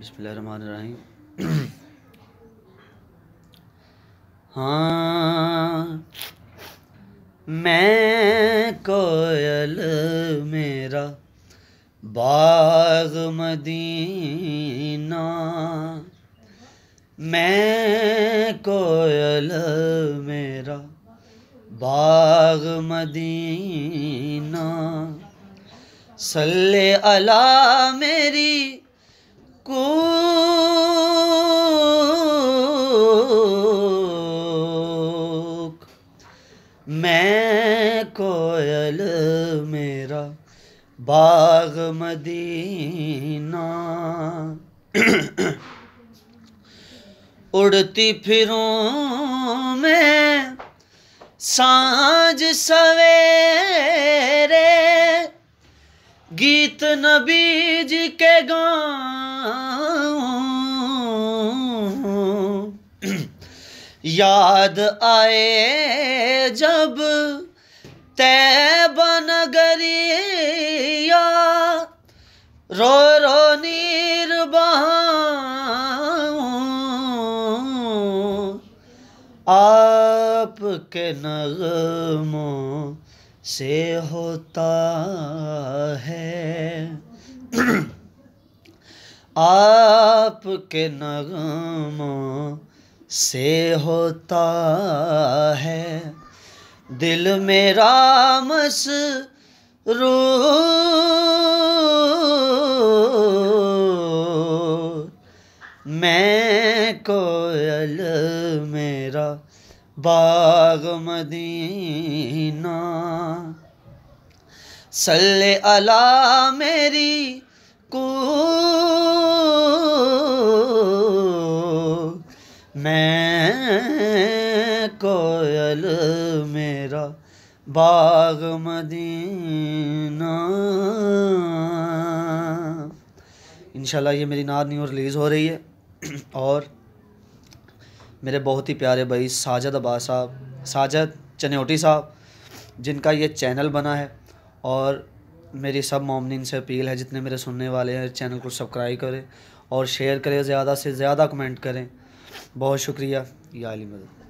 बिस्मिल्लाहिर्रहमानिर्रहीम हाँ मैं कोयल मेरा बाग मदीना मैं कोयल मेरा बाग मदीना सल्ले अला मेरी को मैं कोयल मेरा बाग मदीना उड़ती फिरूं मैं सांझ सवे गीत नबी जी के याद आए जब तय बन गरिया रो रो नीर आपके नगमों से होता है आपके नगमों से होता है दिल मेरा मस रो मैं कोयल मेरा बाग मदीना सल्ले अला मेरी को कोयल मेरा बाग मदीना इंशाल्लाह ये मेरी नहीं और रिलीज़ हो रही है और मेरे बहुत ही प्यारे भाई साजद अब्बास साहब साजद चनेटी साहब जिनका ये चैनल बना है और मेरी सब मोमिन से अपील है जितने मेरे सुनने वाले हैं चैनल को सब्सक्राइब करें और शेयर करें ज़्यादा से ज़्यादा कमेंट करें बहुत शुक्रिया या अली मदद